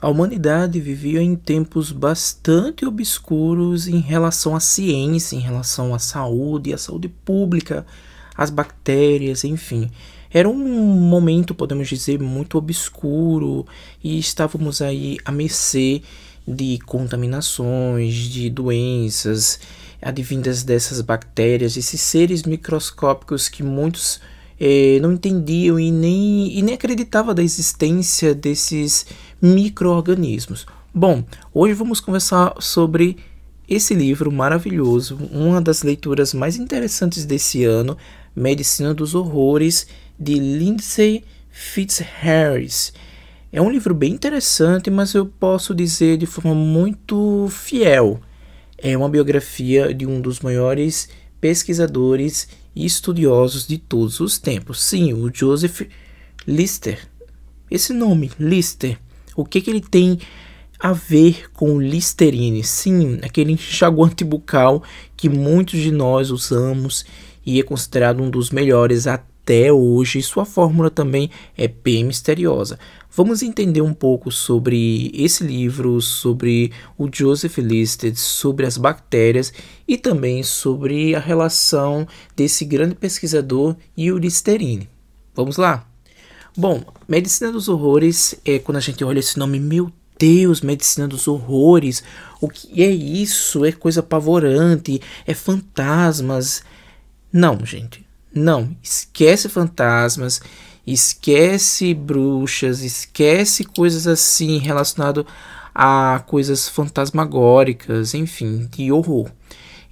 A humanidade vivia em tempos bastante obscuros em relação à ciência, em relação à saúde, à saúde pública, às bactérias, enfim. Era um momento, podemos dizer, muito obscuro e estávamos aí à mercê de contaminações, de doenças advindas dessas bactérias, esses seres microscópicos que muitos é, não entendiam e nem, e nem acreditava da existência desses micro-organismos. Bom, hoje vamos conversar sobre esse livro maravilhoso, uma das leituras mais interessantes desse ano, Medicina dos Horrores, de Lindsay Fitzharris. É um livro bem interessante, mas eu posso dizer de forma muito fiel. É uma biografia de um dos maiores pesquisadores e estudiosos de todos os tempos. Sim, o Joseph Lister. Esse nome, Lister, o que, que ele tem a ver com Listerine? Sim, aquele enxaguante bucal que muitos de nós usamos e é considerado um dos melhores até hoje. Sua fórmula também é bem misteriosa. Vamos entender um pouco sobre esse livro, sobre o Joseph Listed, sobre as bactérias e também sobre a relação desse grande pesquisador Yuri Sterine. Vamos lá? Bom, Medicina dos Horrores é quando a gente olha esse nome, meu Deus, Medicina dos Horrores, o que é isso? É coisa apavorante, é fantasmas. Não, gente, não, esquece fantasmas, esquece bruxas, esquece coisas assim relacionado a coisas fantasmagóricas, enfim, de horror.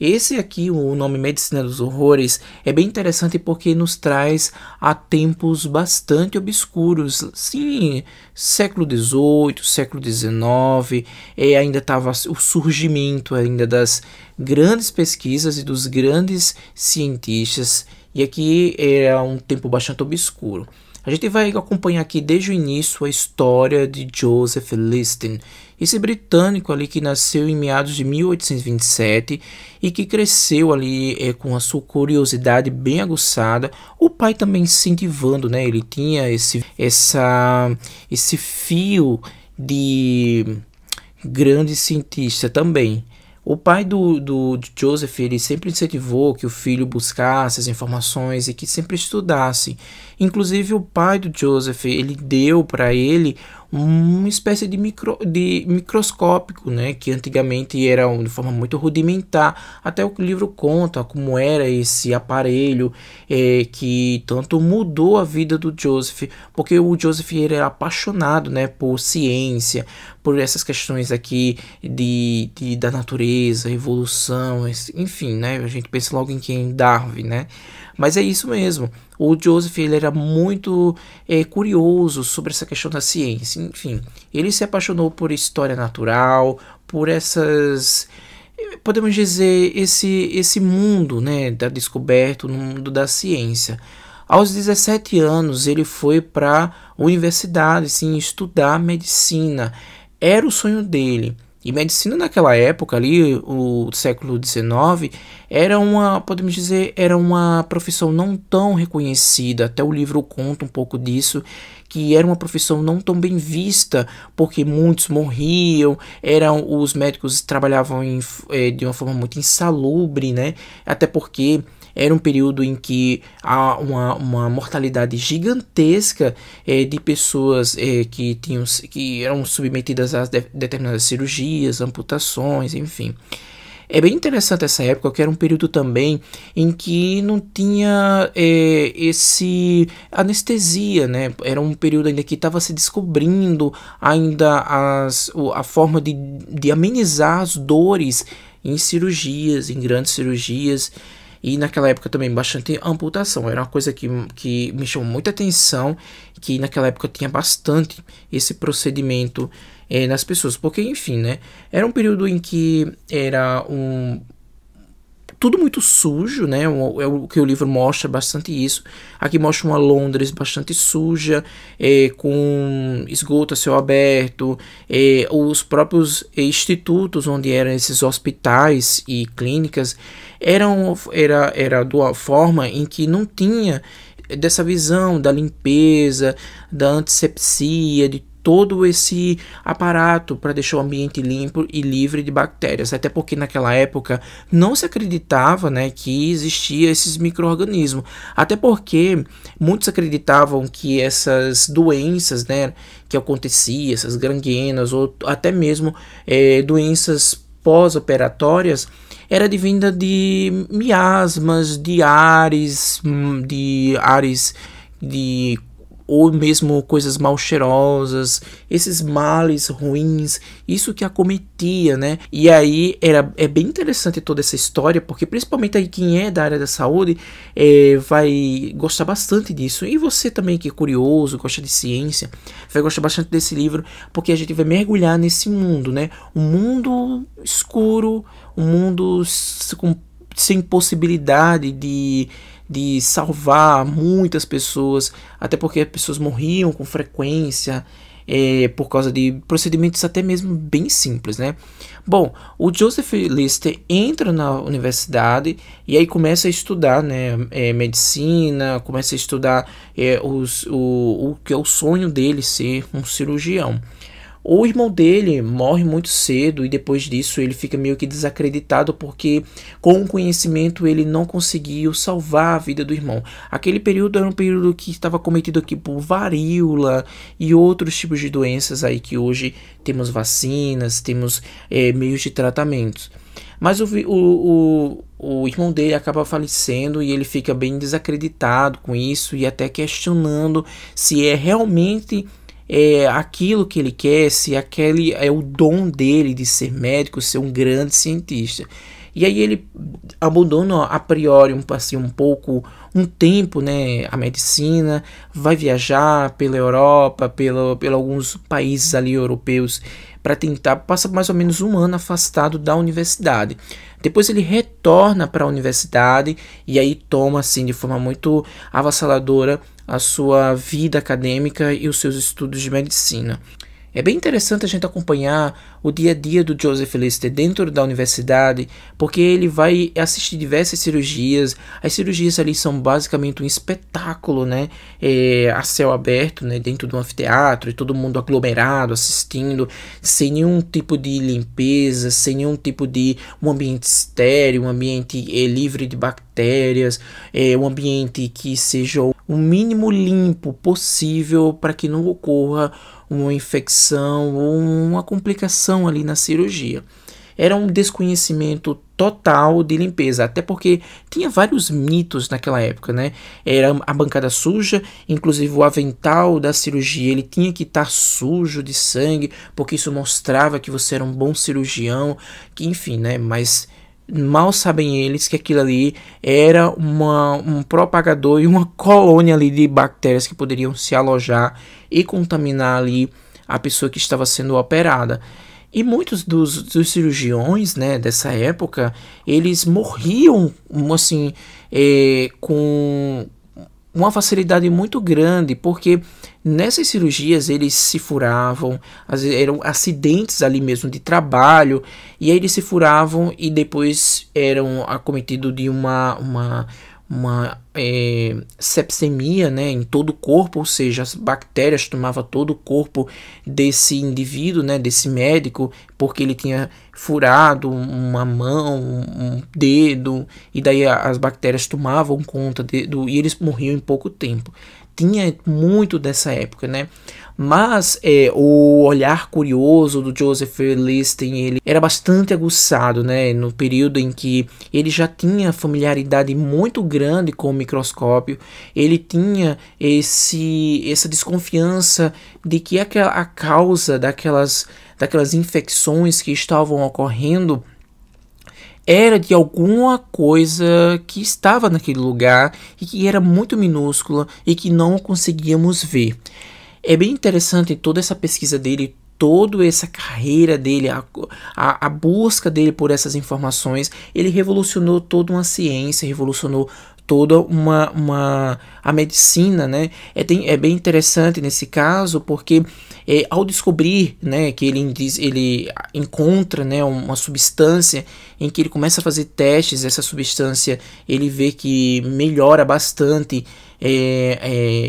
Esse aqui, o nome Medicina dos Horrores, é bem interessante porque nos traz a tempos bastante obscuros. Sim, século XVIII, século XIX, é, ainda estava o surgimento ainda das grandes pesquisas e dos grandes cientistas. E aqui era é um tempo bastante obscuro. A gente vai acompanhar aqui desde o início a história de Joseph Liston, esse britânico ali que nasceu em meados de 1827 e que cresceu ali é, com a sua curiosidade bem aguçada, o pai também incentivando, né? Ele tinha esse, essa, esse fio de grande cientista também. O pai do, do Joseph ele sempre incentivou que o filho buscasse as informações e que sempre estudasse. Inclusive o pai do Joseph ele deu para ele uma espécie de, micro, de microscópico, né, que antigamente era de forma muito rudimentar. Até o livro conta como era esse aparelho é, que tanto mudou a vida do Joseph, porque o Joseph era apaixonado, né, por ciência, por essas questões aqui de, de da natureza, evolução, enfim, né, a gente pensa logo em quem Darwin, né? Mas é isso mesmo. O Joseph ele era muito é, curioso sobre essa questão da ciência. Enfim, ele se apaixonou por história natural, por essas eh, podemos dizer esse esse mundo né da descoberta no mundo da ciência aos 17 anos ele foi para a universidade sim estudar medicina era o sonho dele e medicina naquela época ali, o século XIX, era uma, podemos dizer, era uma profissão não tão reconhecida. Até o livro conta um pouco disso, que era uma profissão não tão bem vista, porque muitos morriam, eram os médicos trabalhavam em, eh, de uma forma muito insalubre, né? Até porque era um período em que há uma, uma mortalidade gigantesca é, de pessoas é, que, tinham, que eram submetidas a de, determinadas cirurgias, amputações, enfim. É bem interessante essa época, que era um período também em que não tinha é, esse anestesia, né? Era um período ainda que estava se descobrindo ainda as, a forma de, de amenizar as dores em cirurgias, em grandes cirurgias, e naquela época também bastante amputação. Era uma coisa que, que me chamou muita atenção, que naquela época tinha bastante esse procedimento é, nas pessoas. Porque, enfim, né? Era um período em que era um tudo muito sujo, né? É o que o livro mostra bastante isso. Aqui mostra uma Londres bastante suja, é, com esgoto a céu aberto, é, os próprios institutos onde eram esses hospitais e clínicas eram era era de forma em que não tinha dessa visão da limpeza, da antisepsia, de todo esse aparato para deixar o ambiente limpo e livre de bactérias, até porque naquela época não se acreditava, né, que existia esses microorganismos, até porque muitos acreditavam que essas doenças, né, que acontecia, essas granguenas ou até mesmo é, doenças pós-operatórias era de vinda de miasmas, de ares, hum, de ares de ou mesmo coisas mal cheirosas, esses males ruins, isso que acometia, né? E aí era, é bem interessante toda essa história, porque principalmente aí quem é da área da saúde é, vai gostar bastante disso. E você também que é curioso, gosta de ciência, vai gostar bastante desse livro, porque a gente vai mergulhar nesse mundo, né? Um mundo escuro, um mundo sem possibilidade de de salvar muitas pessoas, até porque pessoas morriam com frequência é, por causa de procedimentos até mesmo bem simples, né? Bom, o Joseph Lister entra na universidade e aí começa a estudar, né? É, medicina, começa a estudar é, os, o, o que é o sonho dele ser um cirurgião. O irmão dele morre muito cedo e depois disso ele fica meio que desacreditado porque com o conhecimento ele não conseguiu salvar a vida do irmão. Aquele período era um período que estava cometido aqui por varíola e outros tipos de doenças aí que hoje temos vacinas, temos é, meios de tratamento. Mas o, o, o, o, irmão dele acaba falecendo e ele fica bem desacreditado com isso e até questionando se é realmente é aquilo que ele quer, se aquele é o dom dele de ser médico, ser um grande cientista. E aí ele abandona a priori um, assim, um pouco, um tempo, né, a medicina, vai viajar pela Europa, pelo, pelo alguns países ali europeus, para tentar, passa mais ou menos um ano afastado da universidade. Depois ele retorna para a universidade e aí toma, assim, de forma muito avassaladora, a sua vida acadêmica e os seus estudos de medicina. É bem interessante a gente acompanhar o dia a dia do Joseph Lister dentro da universidade, porque ele vai assistir diversas cirurgias. As cirurgias ali são basicamente um espetáculo, né? É, a céu aberto, né? Dentro do anfiteatro, e todo mundo aglomerado, assistindo, sem nenhum tipo de limpeza, sem nenhum tipo de um ambiente estéreo, um ambiente é, livre de bactérias, é, um ambiente que seja o mínimo limpo possível para que não ocorra uma infecção ou uma complicação ali na cirurgia. Era um desconhecimento total de limpeza, até porque tinha vários mitos naquela época, né? Era a bancada suja, inclusive o avental da cirurgia, ele tinha que estar tá sujo de sangue, porque isso mostrava que você era um bom cirurgião, que enfim, né? Mas Mal sabem eles que aquilo ali era uma, um propagador e uma colônia ali de bactérias que poderiam se alojar e contaminar ali a pessoa que estava sendo operada. E muitos dos, dos cirurgiões né, dessa época, eles morriam assim, é, com, uma facilidade muito grande, porque nessas cirurgias eles se furavam, eram acidentes ali mesmo de trabalho, e aí eles se furavam e depois eram acometidos de uma, uma uma é, sepsemia né, em todo o corpo, ou seja, as bactérias tomavam todo o corpo desse indivíduo, né, desse médico, porque ele tinha furado uma mão, um dedo, e daí as bactérias tomavam conta de, do, e eles morriam em pouco tempo tinha muito dessa época, né? Mas é, o olhar curioso do Joseph Listing ele era bastante aguçado, né? No período em que ele já tinha familiaridade muito grande com o microscópio, ele tinha esse essa desconfiança de que a, a causa daquelas daquelas infecções que estavam ocorrendo era de alguma coisa que estava naquele lugar e que era muito minúscula e que não conseguíamos ver. É bem interessante toda essa pesquisa dele, toda essa carreira dele, a, a, a busca dele por essas informações. Ele revolucionou toda uma ciência, revolucionou toda uma, uma a medicina, né? É, tem, é bem interessante nesse caso porque é, ao descobrir, né, que ele diz, ele encontra, né, uma substância em que ele começa a fazer testes, essa substância ele vê que melhora bastante é,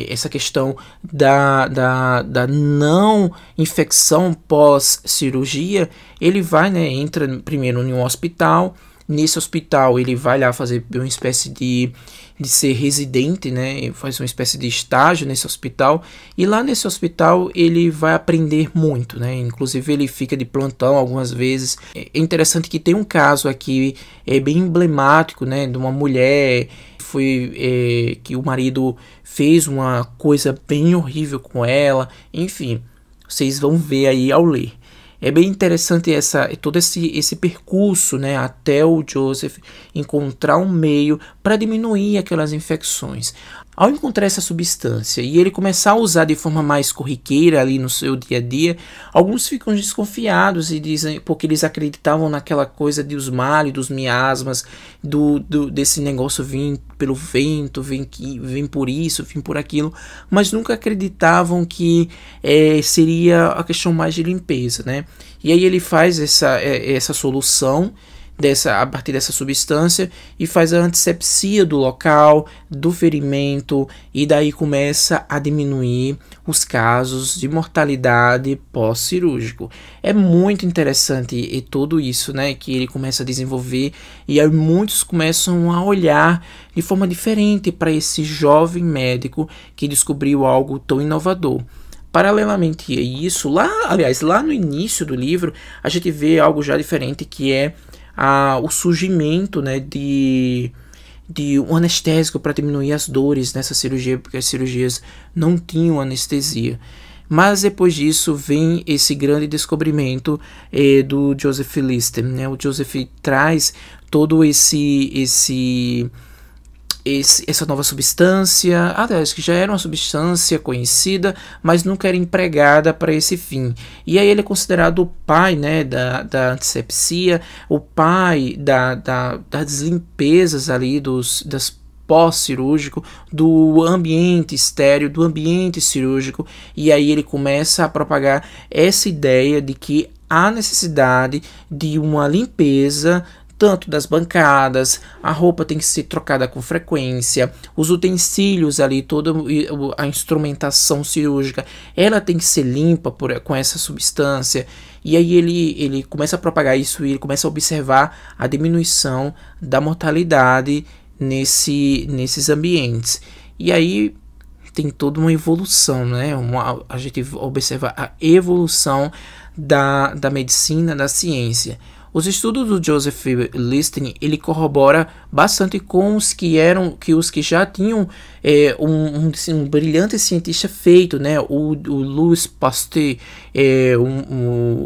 é, essa questão da, da, da não infecção pós cirurgia, ele vai, né, entra primeiro em um hospital Nesse hospital, ele vai lá fazer uma espécie de, de ser residente, né? faz uma espécie de estágio nesse hospital. E lá nesse hospital, ele vai aprender muito, né? Inclusive, ele fica de plantão algumas vezes. É, é interessante que tem um caso aqui é bem emblemático, né? De uma mulher foi é, que o marido fez uma coisa bem horrível com ela. Enfim, vocês vão ver aí ao ler é bem interessante essa todo esse, esse percurso né, até o Joseph encontrar um meio para diminuir aquelas infecções. Ao encontrar essa substância e ele começar a usar de forma mais corriqueira ali no seu dia a dia, alguns ficam desconfiados e dizem porque eles acreditavam naquela coisa dos males, dos miasmas, do, do desse negócio vir pelo vento, vem que vem por isso, vem por aquilo, mas nunca acreditavam que é, seria a questão mais de limpeza, né? E aí ele faz essa, é, essa solução dessa, a partir dessa substância e faz a antisepsia do local, do ferimento, e daí começa a diminuir os casos de mortalidade pós-cirúrgico. É muito interessante e tudo isso né, que ele começa a desenvolver, e aí muitos começam a olhar de forma diferente para esse jovem médico que descobriu algo tão inovador. Paralelamente a isso, lá, aliás, lá no início do livro, a gente vê algo já diferente que é a, o surgimento né, de, de um anestésico para diminuir as dores nessa cirurgia, porque as cirurgias não tinham anestesia. Mas depois disso vem esse grande descobrimento eh, do Joseph Lister. Né? O Joseph traz todo esse esse esse, essa nova substância, aliás, que já era uma substância conhecida, mas nunca era empregada para esse fim. E aí ele é considerado o pai né, da, da antisepsia, o pai da, da, das limpezas ali, dos, das pós-cirúrgico, do ambiente estéreo, do ambiente cirúrgico, e aí ele começa a propagar essa ideia de que há necessidade de uma limpeza tanto das bancadas, a roupa tem que ser trocada com frequência, os utensílios ali, toda a instrumentação cirúrgica, ela tem que ser limpa por, com essa substância. E aí ele, ele começa a propagar isso e ele começa a observar a diminuição da mortalidade nesse, nesses ambientes. E aí tem toda uma evolução, né? Uma, a gente observa a evolução da, da medicina, da ciência. Os estudos do Joseph Listing ele corrobora bastante com os que eram que os que já tinham é, um, um, assim, um, brilhante cientista feito, né? O, o Louis Pasteur, é, um,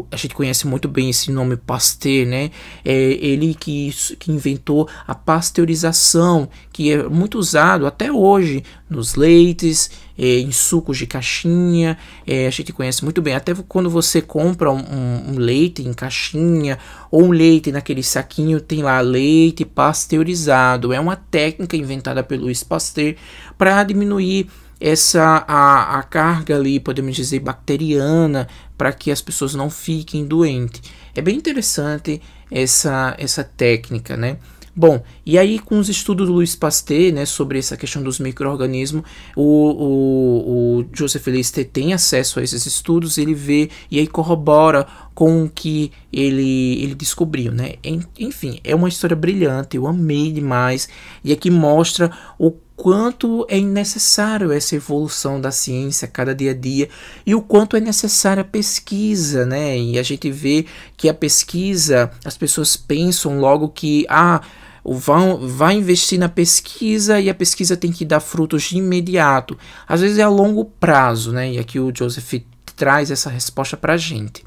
um, a gente conhece muito bem esse nome Pasteur, né? É, ele que, que inventou a pasteurização, que é muito usado até hoje nos leites é, em sucos de caixinha, é, a gente conhece muito bem. Até quando você compra um, um, um, leite em caixinha ou um leite naquele saquinho, tem lá leite pasteurizado. É uma técnica inventada pelo Louis Pasteur para diminuir essa a, a carga ali, podemos dizer, bacteriana, para que as pessoas não fiquem doentes. É bem interessante essa, essa técnica, né? Bom, e aí com os estudos do Luiz Pasteur, né, sobre essa questão dos micro-organismos, o, o, o Joseph Lister tem acesso a esses estudos, ele vê e aí corrobora com o que ele, ele descobriu, né? Enfim, é uma história brilhante, eu amei demais, e é que mostra o quanto é necessário essa evolução da ciência cada dia a dia e o quanto é necessária a pesquisa, né? E a gente vê que a pesquisa, as pessoas pensam logo que ah, vão, vai investir na pesquisa e a pesquisa tem que dar frutos de imediato. Às vezes é a longo prazo, né? E aqui o Joseph traz essa resposta para a gente.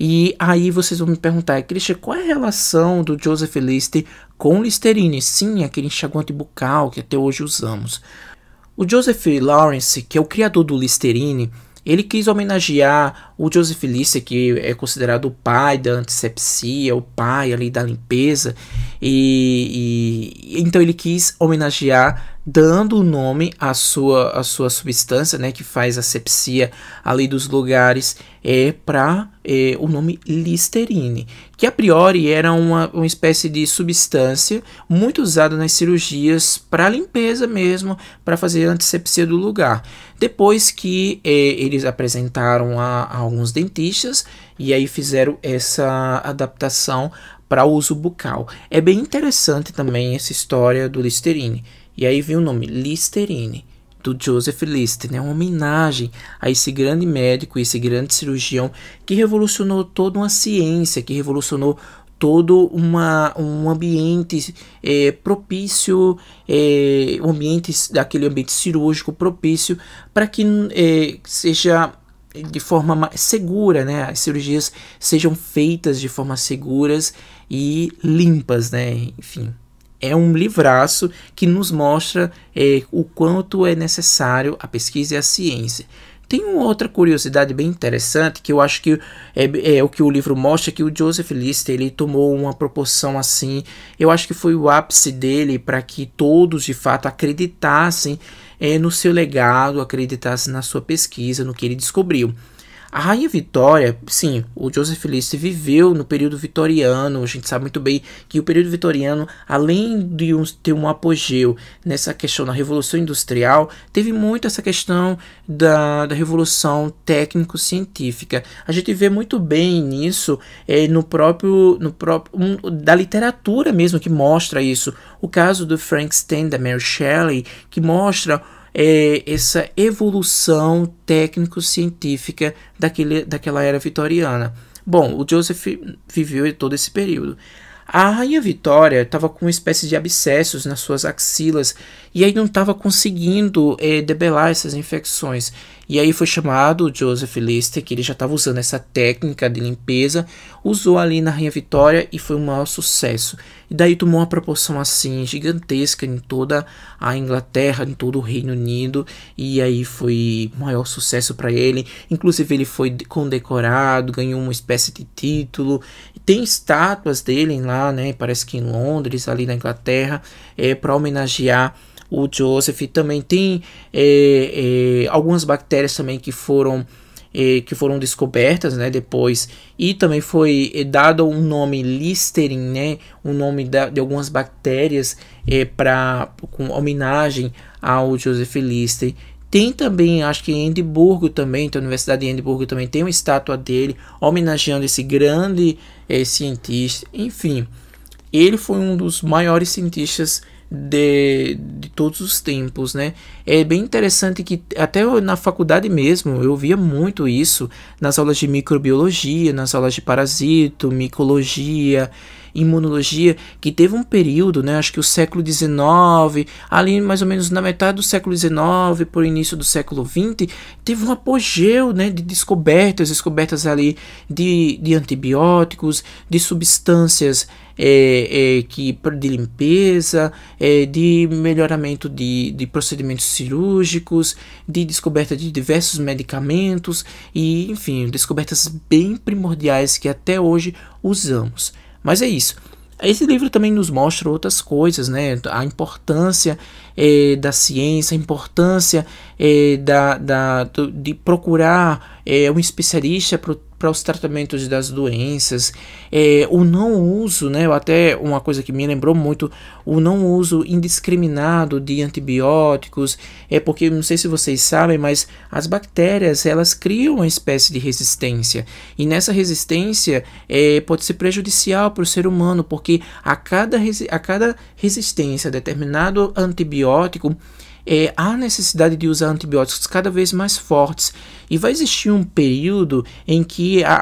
E aí vocês vão me perguntar, Christian, qual é a relação do Joseph Lister com Listerine? Sim, aquele enxaguante bucal que até hoje usamos. O Joseph Lawrence, que é o criador do Listerine, ele quis homenagear o Joseph Lister, que é considerado o pai da antisepsia, o pai ali da limpeza, e, e então ele quis homenagear dando o nome à sua, à sua substância, né, que faz sepsia ali dos lugares, é para é, o nome Listerine, que a priori era uma, uma espécie de substância muito usada nas cirurgias para limpeza mesmo, para fazer a antisepsia do lugar. Depois que é, eles apresentaram a, a alguns dentistas e aí fizeram essa adaptação para uso bucal. É bem interessante também essa história do Listerine. E aí vem o nome Listerine, do Joseph Lister, né? uma homenagem a esse grande médico, esse grande cirurgião que revolucionou toda uma ciência, que revolucionou todo uma, um ambiente é, propício, é, um ambiente, aquele ambiente cirúrgico propício para que é, seja de forma mais segura, né? As cirurgias sejam feitas de forma seguras e limpas, né? Enfim é um livraço que nos mostra é, o quanto é necessário a pesquisa e a ciência. Tem uma outra curiosidade bem interessante que eu acho que é, é, o que o livro mostra que o Joseph Lister ele tomou uma proporção assim, eu acho que foi o ápice dele para que todos de fato acreditassem é, no seu legado, acreditassem na sua pesquisa, no que ele descobriu. A Rainha Vitória, sim, o Joseph Lister viveu no período vitoriano, a gente sabe muito bem que o período vitoriano, além de um, ter um apogeu nessa questão da Revolução Industrial, teve muito essa questão da, da Revolução Técnico-Científica. A gente vê muito bem nisso é, no próprio, no próprio um, da literatura mesmo que mostra isso. O caso do Frank Stein, da Mary Shelley, que mostra é, essa evolução técnico-científica daquele, daquela era vitoriana. Bom, o Joseph viveu todo esse período. A rainha Vitória estava com uma espécie de abscessos nas suas axilas e aí não estava conseguindo é, debelar essas infecções. E aí foi chamado Joseph Lister, que ele já estava usando essa técnica de limpeza, usou ali na Rainha Vitória e foi um maior sucesso. E daí tomou uma proporção assim gigantesca em toda a Inglaterra, em todo o Reino Unido, e aí foi maior sucesso para ele. Inclusive ele foi condecorado, ganhou uma espécie de título. Tem estátuas dele lá, né? Parece que em Londres, ali na Inglaterra, é para homenagear o Joseph. Também tem é, é, algumas bactérias também que foram é, que foram descobertas, né, depois e também foi é, dado um nome Listerine, né, um nome da, de algumas bactérias é, para com homenagem ao Joseph Lister. Tem também, acho que em Edimburgo também, então, a Universidade de Edimburgo também tem uma estátua dele homenageando esse grande é, cientista. Enfim, ele foi um dos maiores cientistas de, de, todos os tempos, né? É bem interessante que até na faculdade mesmo eu via muito isso nas aulas de microbiologia, nas aulas de parasito, micologia, imunologia, que teve um período, né, acho que o século XIX, ali mais ou menos na metade do século XIX, por início do século XX, teve um apogeu né, de descobertas, descobertas ali de, de antibióticos, de substâncias é, é, que, de limpeza, é, de melhoramento de, de procedimentos cirúrgicos, de descoberta de diversos medicamentos e, enfim, descobertas bem primordiais que até hoje usamos. Mas é isso. Esse livro também nos mostra outras coisas, né? A importância eh, da ciência, a importância é, da, da, do, de procurar é, um especialista para os tratamentos das doenças, é, o não uso, né, até uma coisa que me lembrou muito, o não uso indiscriminado de antibióticos, é porque não sei se vocês sabem, mas as bactérias elas criam uma espécie de resistência e nessa resistência é, pode ser prejudicial para o ser humano, porque a cada, a cada resistência a determinado antibiótico é, há necessidade de usar antibióticos cada vez mais fortes e vai existir um período em que a,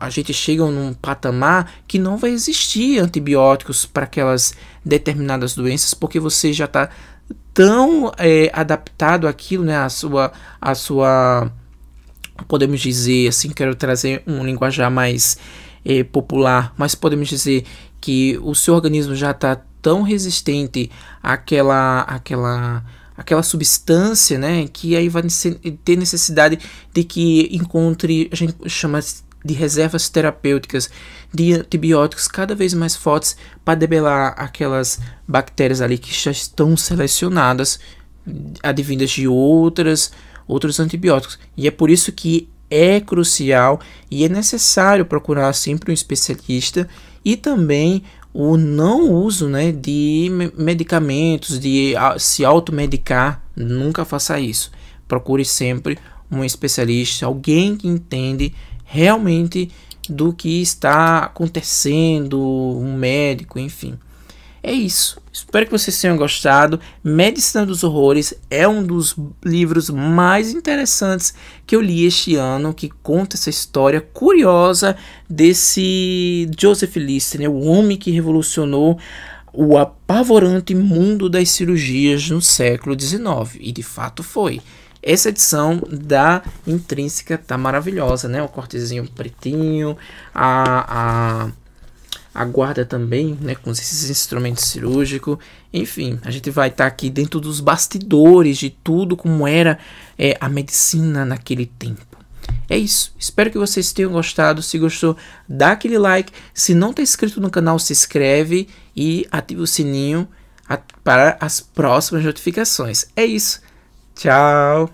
a, a gente chega num patamar que não vai existir antibióticos para aquelas determinadas doenças porque você já está tão é, adaptado àquilo, né, à sua, à sua, podemos dizer, assim, quero trazer um linguajar mais é, popular, mas podemos dizer que o seu organismo já está tão resistente àquela, àquela aquela substância, né, que aí vai ter necessidade de que encontre, a gente chama de reservas terapêuticas de antibióticos cada vez mais fortes para debelar aquelas bactérias ali que já estão selecionadas, advindas de outras outros antibióticos. E é por isso que é crucial e é necessário procurar sempre um especialista e também o não uso né, de medicamentos, de se automedicar, nunca faça isso. Procure sempre um especialista, alguém que entende realmente do que está acontecendo, um médico, enfim é isso. Espero que vocês tenham gostado. Medicina dos Horrores é um dos livros mais interessantes que eu li este ano, que conta essa história curiosa desse Joseph Lister, né? o homem que revolucionou o apavorante mundo das cirurgias no século XIX. E de fato foi. Essa edição da Intrínseca tá maravilhosa, né? O cortezinho pretinho, a, a a guarda também, né, com esses instrumentos cirúrgicos. Enfim, a gente vai estar tá aqui dentro dos bastidores de tudo como era é, a medicina naquele tempo. É isso, espero que vocês tenham gostado. Se gostou, dá aquele like. Se não está inscrito no canal, se inscreve e ativa o sininho para as próximas notificações. É isso, tchau!